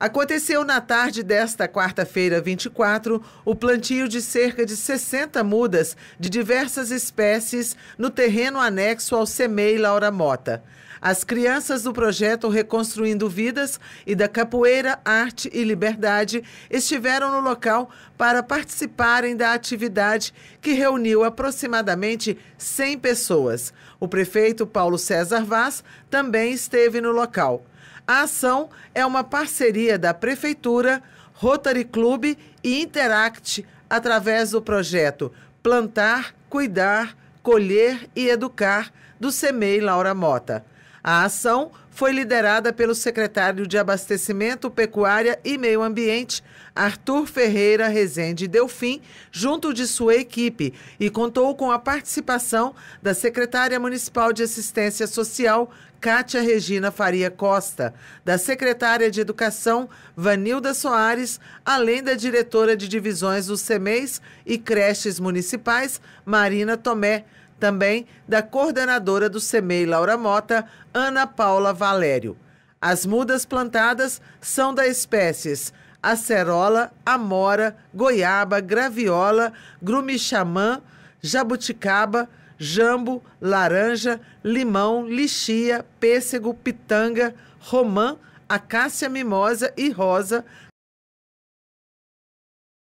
Aconteceu na tarde desta quarta-feira, 24, o plantio de cerca de 60 mudas de diversas espécies no terreno anexo ao CEMEI Laura Mota. As crianças do projeto Reconstruindo Vidas e da Capoeira, Arte e Liberdade estiveram no local para participarem da atividade que reuniu aproximadamente 100 pessoas. O prefeito Paulo César Vaz também esteve no local. A ação é uma parceria da Prefeitura, Rotary Club e Interact através do projeto Plantar, Cuidar, Colher e Educar do CEMEI Laura Mota. A ação foi liderada pelo secretário de Abastecimento, Pecuária e Meio Ambiente, Arthur Ferreira Rezende Delfim, junto de sua equipe, e contou com a participação da secretária municipal de Assistência Social, Cátia Regina Faria Costa, da secretária de Educação, Vanilda Soares, além da diretora de divisões dos CEMEIs e creches municipais, Marina Tomé também da coordenadora do SEMEI Laura Mota, Ana Paula Valério. As mudas plantadas são das espécies acerola, amora, goiaba, graviola, grumixamã, jabuticaba, jambo, laranja, limão, lixia, pêssego, pitanga, romã, acácia mimosa e rosa,